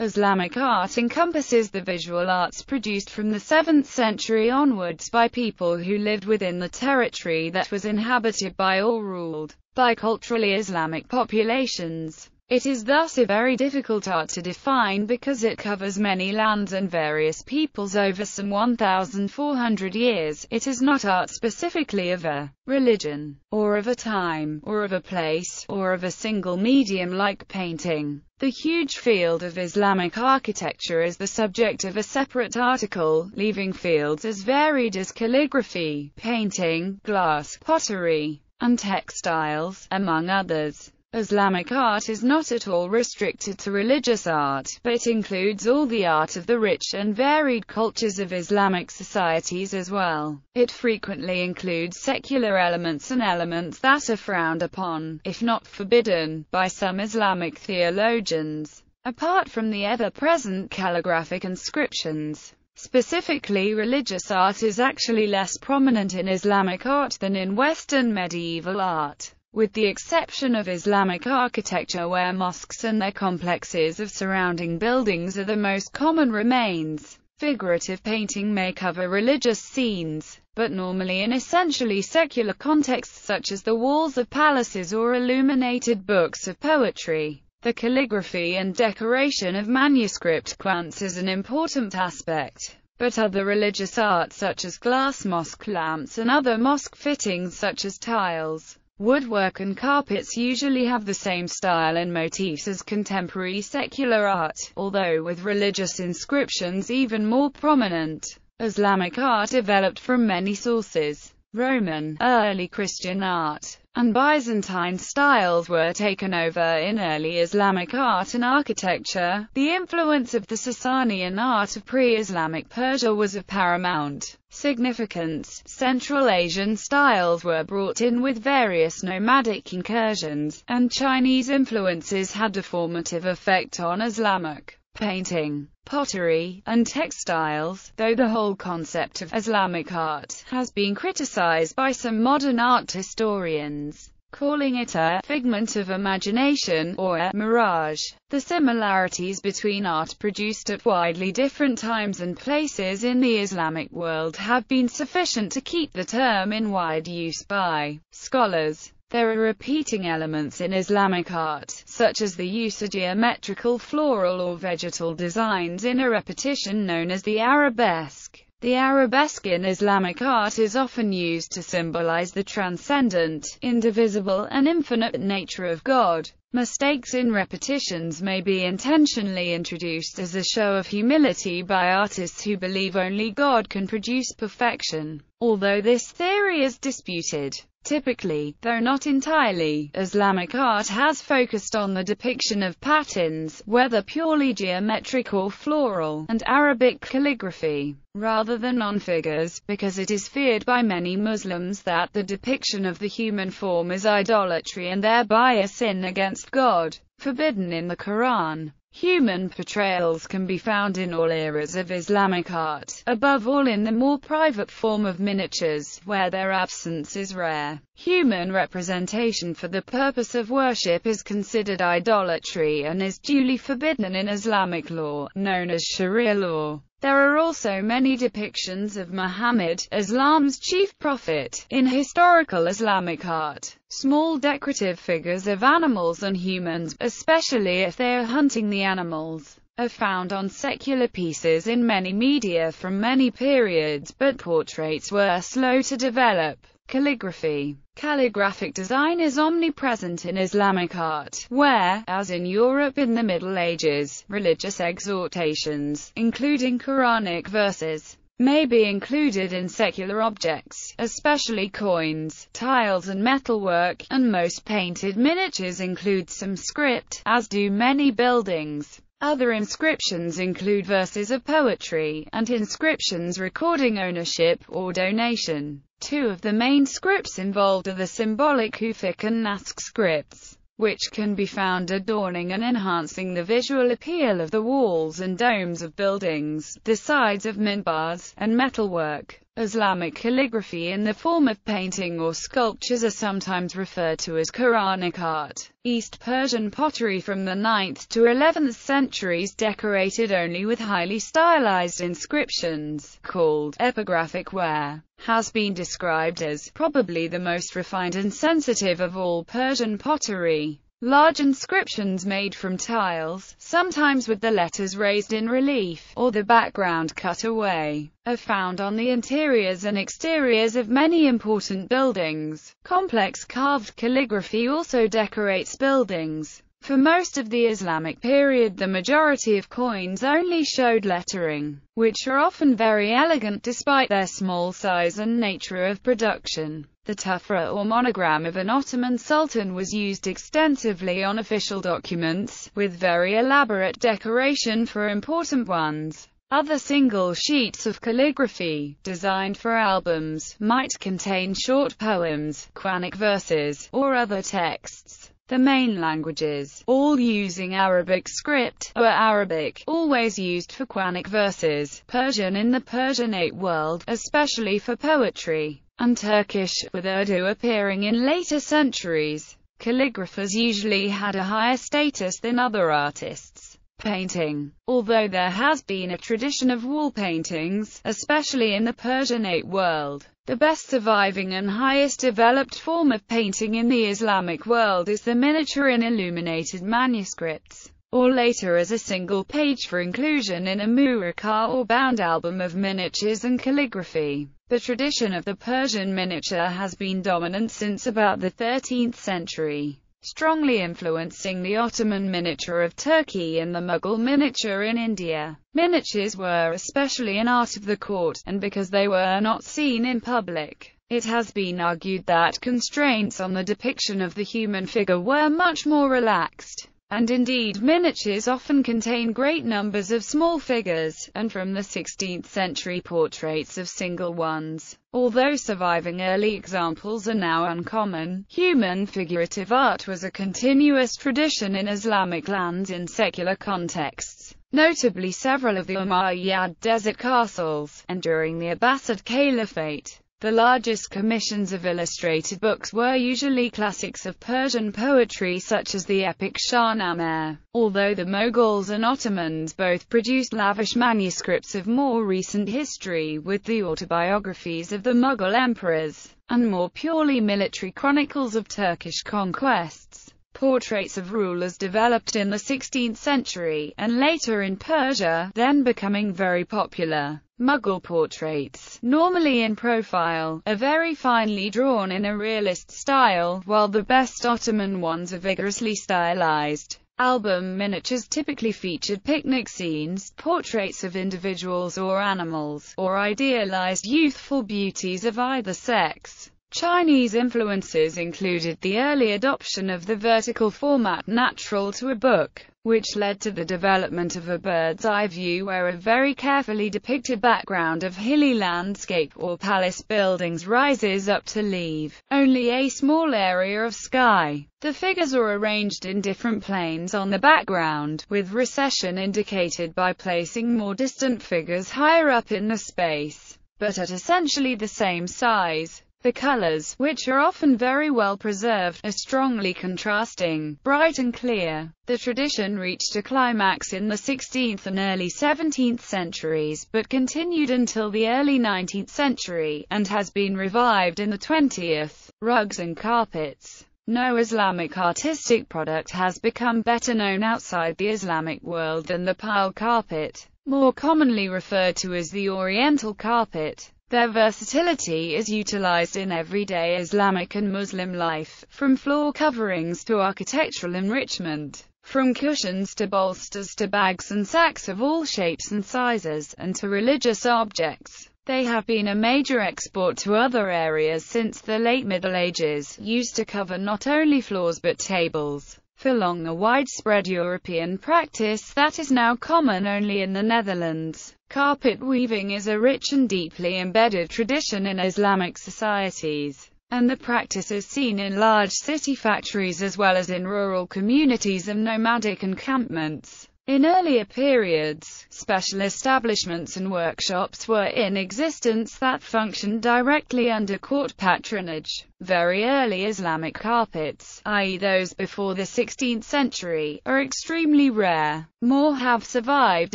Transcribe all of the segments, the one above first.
Islamic art encompasses the visual arts produced from the 7th century onwards by people who lived within the territory that was inhabited by or ruled by culturally Islamic populations. It is thus a very difficult art to define because it covers many lands and various peoples over some 1,400 years. It is not art specifically of a religion, or of a time, or of a place, or of a single medium like painting. The huge field of Islamic architecture is the subject of a separate article, leaving fields as varied as calligraphy, painting, glass, pottery, and textiles, among others. Islamic art is not at all restricted to religious art, but includes all the art of the rich and varied cultures of Islamic societies as well. It frequently includes secular elements and elements that are frowned upon, if not forbidden, by some Islamic theologians, apart from the ever-present calligraphic inscriptions. Specifically religious art is actually less prominent in Islamic art than in Western medieval art with the exception of Islamic architecture where mosques and their complexes of surrounding buildings are the most common remains. Figurative painting may cover religious scenes, but normally in essentially secular contexts such as the walls of palaces or illuminated books of poetry. The calligraphy and decoration of manuscript quants is an important aspect but other religious art such as glass mosque lamps and other mosque fittings such as tiles, Woodwork and carpets usually have the same style and motifs as contemporary secular art, although with religious inscriptions even more prominent. Islamic art developed from many sources. Roman, early Christian art, and Byzantine styles were taken over in early Islamic art and architecture. The influence of the Sasanian art of pre-Islamic Persia was of paramount significance. Central Asian styles were brought in with various nomadic incursions, and Chinese influences had a formative effect on Islamic painting, pottery, and textiles, though the whole concept of Islamic art has been criticized by some modern art historians calling it a figment of imagination, or a mirage. The similarities between art produced at widely different times and places in the Islamic world have been sufficient to keep the term in wide use by scholars. There are repeating elements in Islamic art, such as the use of geometrical floral or vegetal designs in a repetition known as the arabesque. The arabesque in Islamic art is often used to symbolize the transcendent, indivisible and infinite nature of God. Mistakes in repetitions may be intentionally introduced as a show of humility by artists who believe only God can produce perfection. Although this theory is disputed, typically, though not entirely, Islamic art has focused on the depiction of patterns, whether purely geometric or floral, and Arabic calligraphy, rather than on figures, because it is feared by many Muslims that the depiction of the human form is idolatry and thereby a sin against God, forbidden in the Quran. Human portrayals can be found in all eras of Islamic art, above all in the more private form of miniatures, where their absence is rare. Human representation for the purpose of worship is considered idolatry and is duly forbidden in Islamic law, known as Sharia law. There are also many depictions of Muhammad, Islam's chief prophet, in historical Islamic art. Small decorative figures of animals and humans, especially if they are hunting the animals, are found on secular pieces in many media from many periods, but portraits were slow to develop. Calligraphy Calligraphic design is omnipresent in Islamic art, where, as in Europe in the Middle Ages, religious exhortations, including Quranic verses, may be included in secular objects, especially coins, tiles and metalwork, and most painted miniatures include some script, as do many buildings. Other inscriptions include verses of poetry, and inscriptions recording ownership or donation. Two of the main scripts involved are the symbolic Kufic and Naskh scripts, which can be found adorning and enhancing the visual appeal of the walls and domes of buildings, the sides of minbars, and metalwork. Islamic calligraphy in the form of painting or sculptures are sometimes referred to as Quranic art. East Persian pottery from the 9th to 11th centuries decorated only with highly stylized inscriptions, called epigraphic ware, has been described as probably the most refined and sensitive of all Persian pottery. Large inscriptions made from tiles, sometimes with the letters raised in relief, or the background cut away, are found on the interiors and exteriors of many important buildings. Complex carved calligraphy also decorates buildings. For most of the Islamic period the majority of coins only showed lettering, which are often very elegant despite their small size and nature of production. The tufra or monogram of an Ottoman sultan was used extensively on official documents, with very elaborate decoration for important ones. Other single sheets of calligraphy, designed for albums, might contain short poems, Quranic verses, or other texts. The main languages, all using Arabic script, were Arabic, always used for Quranic verses, Persian in the Persianate world, especially for poetry, and Turkish, with Urdu appearing in later centuries. Calligraphers usually had a higher status than other artists painting. Although there has been a tradition of wall paintings, especially in the Persianate world, the best surviving and highest developed form of painting in the Islamic world is the miniature in illuminated manuscripts or later as a single page for inclusion in a muraka or bound album of miniatures and calligraphy. The tradition of the Persian miniature has been dominant since about the 13th century strongly influencing the Ottoman miniature of Turkey and the Mughal miniature in India. Miniatures were especially an art of the court, and because they were not seen in public, it has been argued that constraints on the depiction of the human figure were much more relaxed and indeed miniatures often contain great numbers of small figures, and from the 16th century portraits of single ones. Although surviving early examples are now uncommon, human figurative art was a continuous tradition in Islamic lands in secular contexts, notably several of the Umayyad desert castles, and during the Abbasid Caliphate. The largest commissions of illustrated books were usually classics of Persian poetry such as the epic Shahnameh, although the Moguls and Ottomans both produced lavish manuscripts of more recent history with the autobiographies of the Mughal emperors, and more purely military chronicles of Turkish conquests. Portraits of rulers developed in the 16th century, and later in Persia, then becoming very popular. Muggle portraits, normally in profile, are very finely drawn in a realist style, while the best Ottoman ones are vigorously stylized. Album miniatures typically featured picnic scenes, portraits of individuals or animals, or idealized youthful beauties of either sex. Chinese influences included the early adoption of the vertical format natural to a book, which led to the development of a bird's-eye view where a very carefully depicted background of hilly landscape or palace buildings rises up to leave only a small area of sky. The figures are arranged in different planes on the background, with recession indicated by placing more distant figures higher up in the space, but at essentially the same size. The colors, which are often very well preserved, are strongly contrasting, bright and clear. The tradition reached a climax in the 16th and early 17th centuries, but continued until the early 19th century, and has been revived in the 20th. Rugs and carpets. No Islamic artistic product has become better known outside the Islamic world than the pile carpet, more commonly referred to as the Oriental carpet. Their versatility is utilized in everyday Islamic and Muslim life, from floor coverings to architectural enrichment, from cushions to bolsters to bags and sacks of all shapes and sizes, and to religious objects. They have been a major export to other areas since the late Middle Ages, used to cover not only floors but tables. For long a widespread European practice that is now common only in the Netherlands. Carpet weaving is a rich and deeply embedded tradition in Islamic societies, and the practice is seen in large city factories as well as in rural communities and nomadic encampments. In earlier periods, special establishments and workshops were in existence that functioned directly under court patronage. Very early Islamic carpets, i.e. those before the 16th century, are extremely rare. More have survived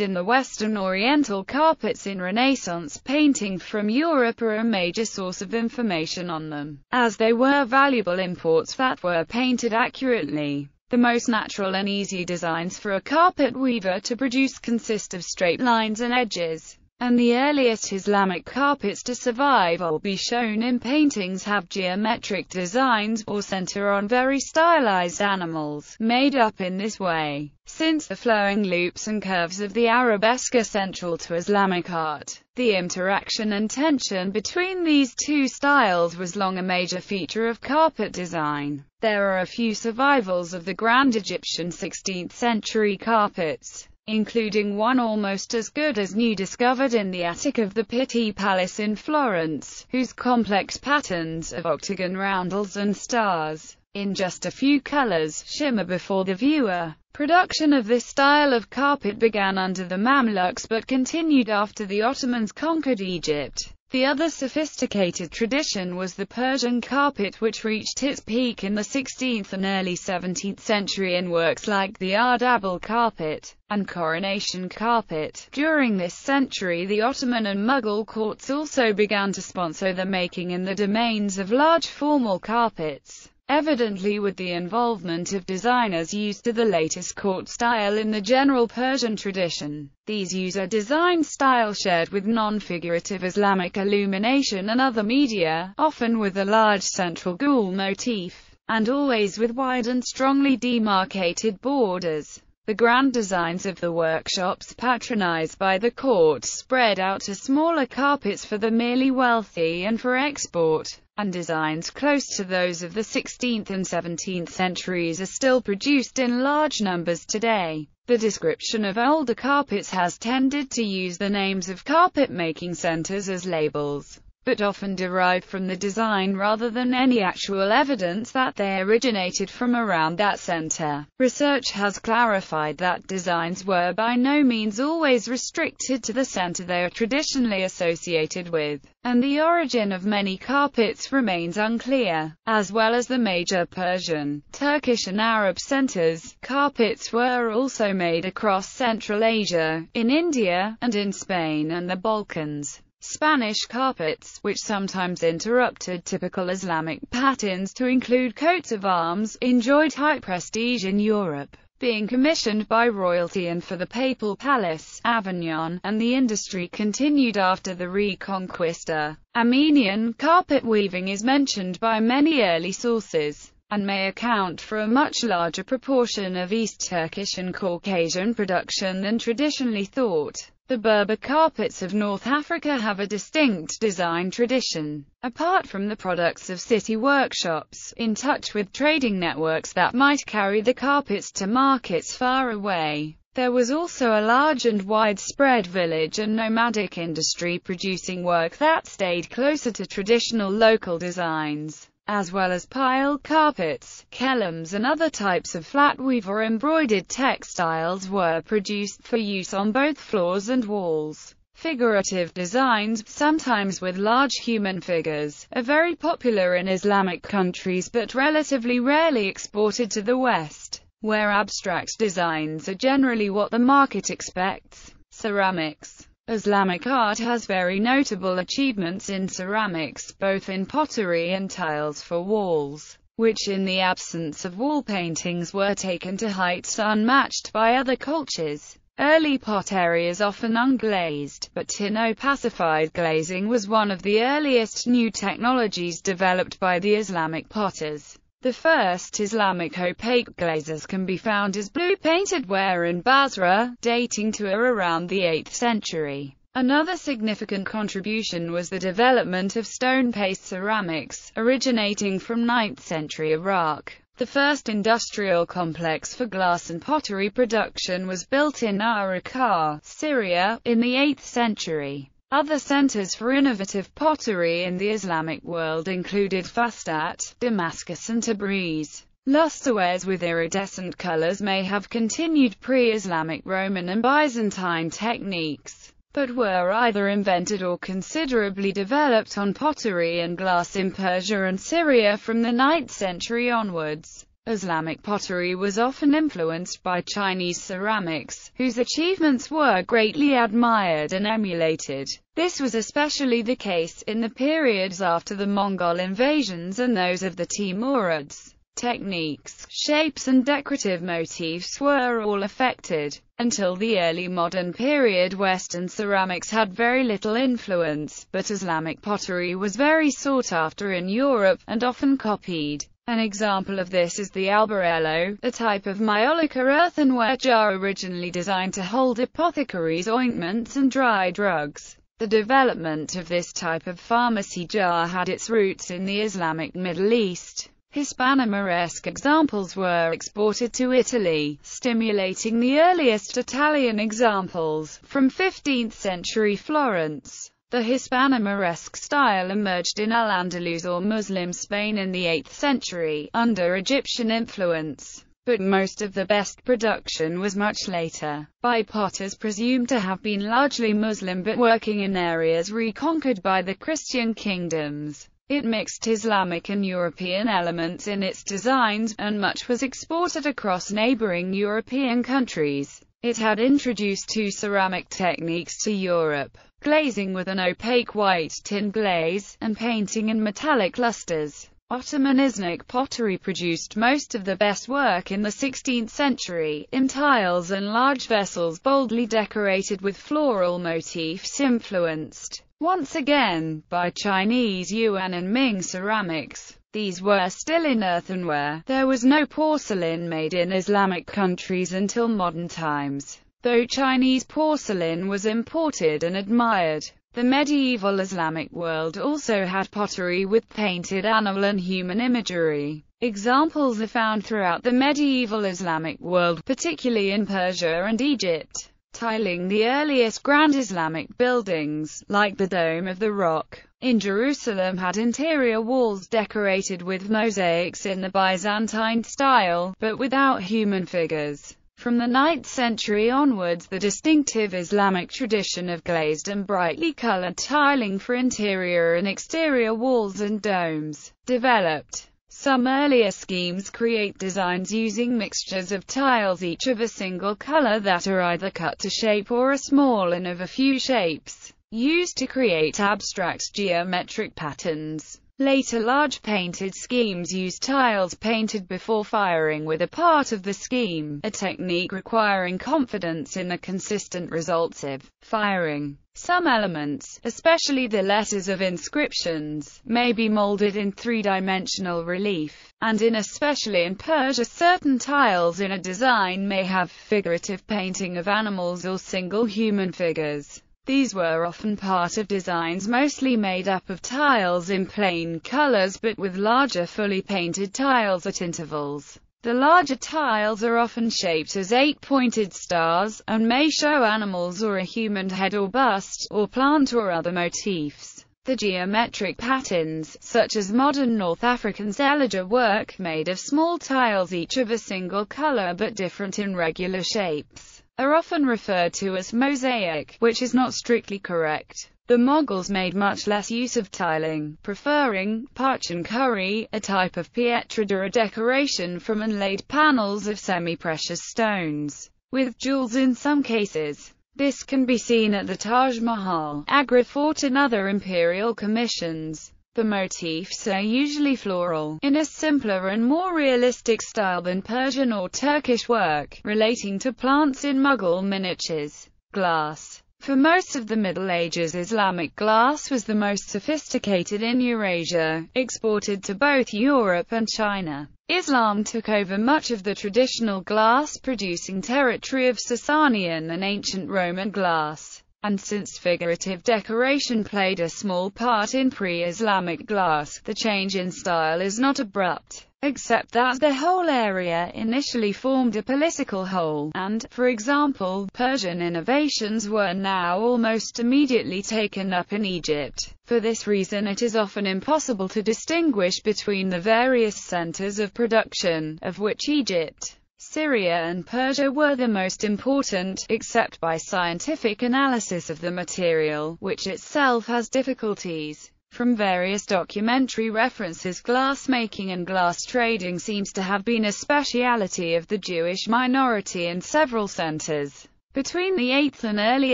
in the Western Oriental carpets in Renaissance painting from Europe are a major source of information on them, as they were valuable imports that were painted accurately. The most natural and easy designs for a carpet weaver to produce consist of straight lines and edges and the earliest Islamic carpets to survive or be shown in paintings have geometric designs, or center on very stylized animals, made up in this way. Since the flowing loops and curves of the arabesque are central to Islamic art, the interaction and tension between these two styles was long a major feature of carpet design. There are a few survivals of the grand Egyptian 16th-century carpets including one almost as good as new discovered in the attic of the Pitti Palace in Florence, whose complex patterns of octagon roundels and stars, in just a few colors, shimmer before the viewer. Production of this style of carpet began under the Mamluks but continued after the Ottomans conquered Egypt. The other sophisticated tradition was the Persian carpet which reached its peak in the 16th and early 17th century in works like the Ardabil carpet and coronation carpet. During this century the Ottoman and Mughal courts also began to sponsor the making in the domains of large formal carpets evidently with the involvement of designers used to the latest court style in the general Persian tradition. These use a design style shared with non-figurative Islamic illumination and other media, often with a large central ghoul motif, and always with wide and strongly demarcated borders. The grand designs of the workshops patronized by the court spread out to smaller carpets for the merely wealthy and for export and designs close to those of the 16th and 17th centuries are still produced in large numbers today. The description of older carpets has tended to use the names of carpet-making centers as labels but often derived from the design rather than any actual evidence that they originated from around that center. Research has clarified that designs were by no means always restricted to the center they are traditionally associated with, and the origin of many carpets remains unclear, as well as the major Persian, Turkish and Arab centers. Carpets were also made across Central Asia, in India, and in Spain and the Balkans. Spanish carpets, which sometimes interrupted typical Islamic patterns to include coats of arms, enjoyed high prestige in Europe, being commissioned by royalty and for the papal palace, Avignon, and the industry continued after the Reconquista. Armenian carpet weaving is mentioned by many early sources and may account for a much larger proportion of East Turkish and Caucasian production than traditionally thought. The Berber carpets of North Africa have a distinct design tradition. Apart from the products of city workshops, in touch with trading networks that might carry the carpets to markets far away, there was also a large and widespread village and nomadic industry producing work that stayed closer to traditional local designs as well as pile carpets, kelams and other types of flatweave or embroidered textiles were produced for use on both floors and walls. Figurative designs, sometimes with large human figures, are very popular in Islamic countries but relatively rarely exported to the West, where abstract designs are generally what the market expects. Ceramics Islamic art has very notable achievements in ceramics, both in pottery and tiles for walls, which in the absence of wall paintings were taken to heights unmatched by other cultures. Early pottery is often unglazed, but tin-opacified glazing was one of the earliest new technologies developed by the Islamic potters. The first Islamic opaque glazes can be found as blue-painted ware in Basra, dating to around the 8th century. Another significant contribution was the development of stone-paste ceramics, originating from 9th-century Iraq. The first industrial complex for glass and pottery production was built in Arakar, Syria, in the 8th century. Other centers for innovative pottery in the Islamic world included Fastat, Damascus and Tabriz. Lusterwares with iridescent colors may have continued pre-Islamic Roman and Byzantine techniques, but were either invented or considerably developed on pottery and glass in Persia and Syria from the 9th century onwards. Islamic pottery was often influenced by Chinese ceramics, whose achievements were greatly admired and emulated. This was especially the case in the periods after the Mongol invasions and those of the Timurids. Techniques, shapes and decorative motifs were all affected. Until the early modern period Western ceramics had very little influence, but Islamic pottery was very sought after in Europe, and often copied. An example of this is the alberello, a type of myolica earthenware jar originally designed to hold apothecaries' ointments and dry drugs. The development of this type of pharmacy jar had its roots in the Islamic Middle East. Hispanomoresque examples were exported to Italy, stimulating the earliest Italian examples, from 15th-century Florence. The Hispano-Moresque style emerged in Al-Andalus or Muslim Spain in the 8th century, under Egyptian influence, but most of the best production was much later, by potters presumed to have been largely Muslim but working in areas reconquered by the Christian kingdoms. It mixed Islamic and European elements in its designs, and much was exported across neighboring European countries. It had introduced two ceramic techniques to Europe, glazing with an opaque white tin glaze, and painting in metallic lusters. Ottoman Iznik pottery produced most of the best work in the 16th century, in tiles and large vessels boldly decorated with floral motifs influenced, once again, by Chinese Yuan and Ming ceramics. These were still in earthenware. There was no porcelain made in Islamic countries until modern times, though Chinese porcelain was imported and admired. The medieval Islamic world also had pottery with painted animal and human imagery. Examples are found throughout the medieval Islamic world, particularly in Persia and Egypt. Tiling the earliest grand Islamic buildings, like the Dome of the Rock, in Jerusalem had interior walls decorated with mosaics in the Byzantine style, but without human figures. From the 9th century onwards the distinctive Islamic tradition of glazed and brightly colored tiling for interior and exterior walls and domes, developed. Some earlier schemes create designs using mixtures of tiles each of a single color that are either cut to shape or are small and of a few shapes used to create abstract geometric patterns. Later large painted schemes use tiles painted before firing with a part of the scheme, a technique requiring confidence in the consistent results of firing. Some elements, especially the letters of inscriptions, may be molded in three-dimensional relief, and in especially in Persia certain tiles in a design may have figurative painting of animals or single human figures. These were often part of designs mostly made up of tiles in plain colors but with larger fully painted tiles at intervals. The larger tiles are often shaped as eight-pointed stars, and may show animals or a human head or bust, or plant or other motifs. The geometric patterns, such as modern North African Zelliger work, made of small tiles each of a single color but different in regular shapes are often referred to as mosaic, which is not strictly correct. The Moguls made much less use of tiling, preferring parch curry, a type of pietradura decoration from inlaid panels of semi-precious stones, with jewels in some cases. This can be seen at the Taj Mahal, Agra Fort and other imperial commissions. The motifs are usually floral, in a simpler and more realistic style than Persian or Turkish work, relating to plants in Mughal miniatures. Glass For most of the Middle Ages Islamic glass was the most sophisticated in Eurasia, exported to both Europe and China. Islam took over much of the traditional glass-producing territory of Sasanian and ancient Roman glass and since figurative decoration played a small part in pre-Islamic glass, the change in style is not abrupt, except that the whole area initially formed a political whole, and, for example, Persian innovations were now almost immediately taken up in Egypt. For this reason it is often impossible to distinguish between the various centers of production, of which Egypt Syria and Persia were the most important, except by scientific analysis of the material, which itself has difficulties. From various documentary references glassmaking and glass trading seems to have been a speciality of the Jewish minority in several centers. Between the 8th and early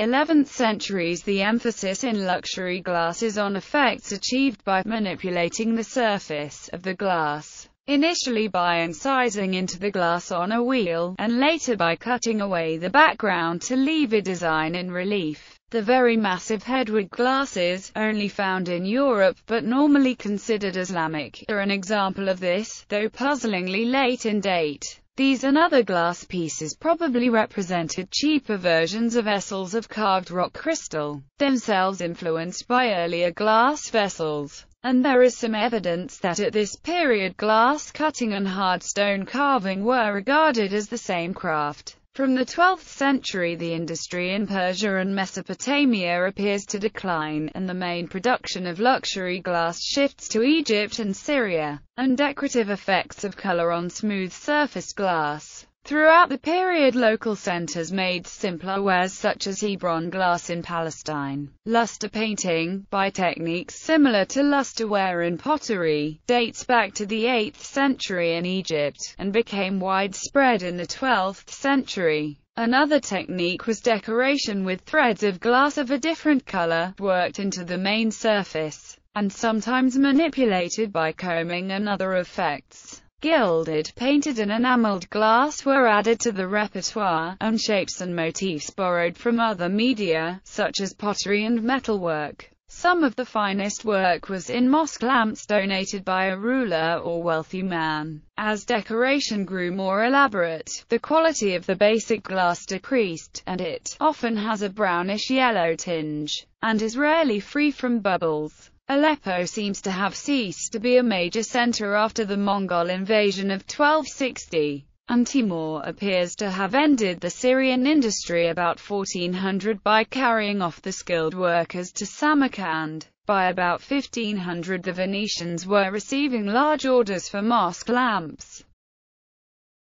11th centuries the emphasis in luxury glass is on effects achieved by manipulating the surface of the glass initially by incising into the glass on a wheel, and later by cutting away the background to leave a design in relief. The very massive headwood glasses, only found in Europe but normally considered Islamic, are an example of this, though puzzlingly late in date. These and other glass pieces probably represented cheaper versions of vessels of carved rock crystal, themselves influenced by earlier glass vessels and there is some evidence that at this period glass cutting and hard stone carving were regarded as the same craft. From the 12th century the industry in Persia and Mesopotamia appears to decline, and the main production of luxury glass shifts to Egypt and Syria, and decorative effects of color on smooth surface glass. Throughout the period local centers made simpler wares such as Hebron glass in Palestine, luster painting, by techniques similar to lusterware in pottery, dates back to the 8th century in Egypt, and became widespread in the 12th century. Another technique was decoration with threads of glass of a different color, worked into the main surface, and sometimes manipulated by combing and other effects. Gilded, painted and enameled glass were added to the repertoire, and shapes and motifs borrowed from other media, such as pottery and metalwork. Some of the finest work was in mosque lamps donated by a ruler or wealthy man. As decoration grew more elaborate, the quality of the basic glass decreased, and it often has a brownish-yellow tinge, and is rarely free from bubbles. Aleppo seems to have ceased to be a major center after the Mongol invasion of 1260, and Timur appears to have ended the Syrian industry about 1400 by carrying off the skilled workers to Samarkand. By about 1500 the Venetians were receiving large orders for mosque lamps.